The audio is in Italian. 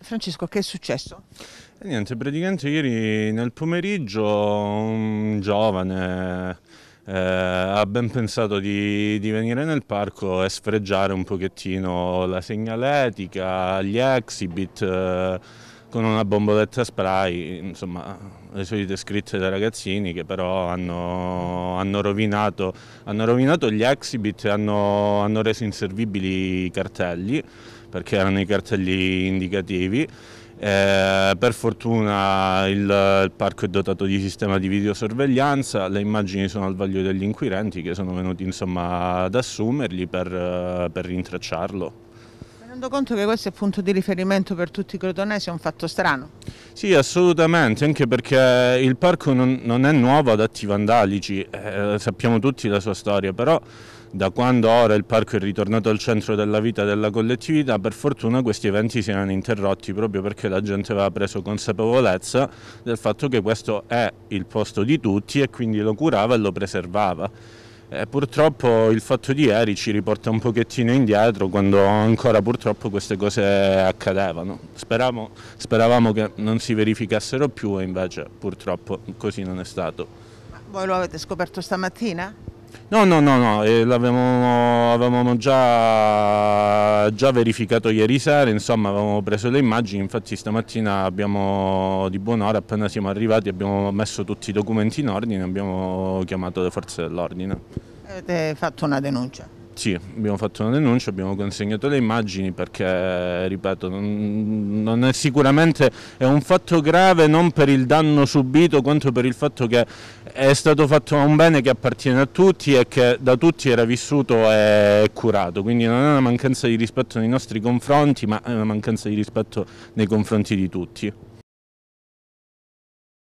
Francesco, che è successo? E niente, praticamente ieri nel pomeriggio un giovane eh, ha ben pensato di, di, venire nel parco e sfregiare un pochettino la segnaletica, gli exhibit eh, con una bomboletta spray, insomma le solite scritte da ragazzini che però hanno hanno rovinato, hanno rovinato gli exhibit, hanno, hanno reso inservibili i cartelli perché erano i cartelli indicativi eh, per fortuna il, il, parco è dotato di sistema di videosorveglianza, le immagini sono al vaglio degli inquirenti che sono venuti insomma, ad assumerli per, eh, per rintracciarlo rendo conto che questo è il punto di riferimento per tutti i crotonesi è un fatto strano. Sì, assolutamente, anche perché il parco non, non è nuovo ad atti vandalici, eh, sappiamo tutti la sua storia, però da quando ora il parco è ritornato al centro della vita della collettività, per fortuna questi eventi si erano interrotti proprio perché la gente aveva preso consapevolezza del fatto che questo è il posto di tutti e quindi lo curava e lo preservava. E eh, purtroppo il fatto di ieri ci riporta un pochettino indietro quando ancora purtroppo queste cose accadevano. Speravo, speravamo che non si verificassero più e invece purtroppo così non è stato. Voi lo avete scoperto stamattina? No, no, no, no eh, l'avevamo già, già, verificato ieri sera, insomma avevamo preso le immagini, infatti stamattina abbiamo di buon'ora, appena siamo arrivati abbiamo messo tutti i documenti in ordine, abbiamo chiamato le forze dell'ordine. Avete fatto una denuncia? Sì, abbiamo fatto una denuncia, abbiamo consegnato le immagini perché, ripeto, non, è sicuramente è un fatto grave non per il danno subito quanto per il fatto che è stato fatto un bene che appartiene a tutti e che da tutti era vissuto e curato, quindi non è una mancanza di rispetto nei nostri confronti ma è una mancanza di rispetto nei confronti di tutti.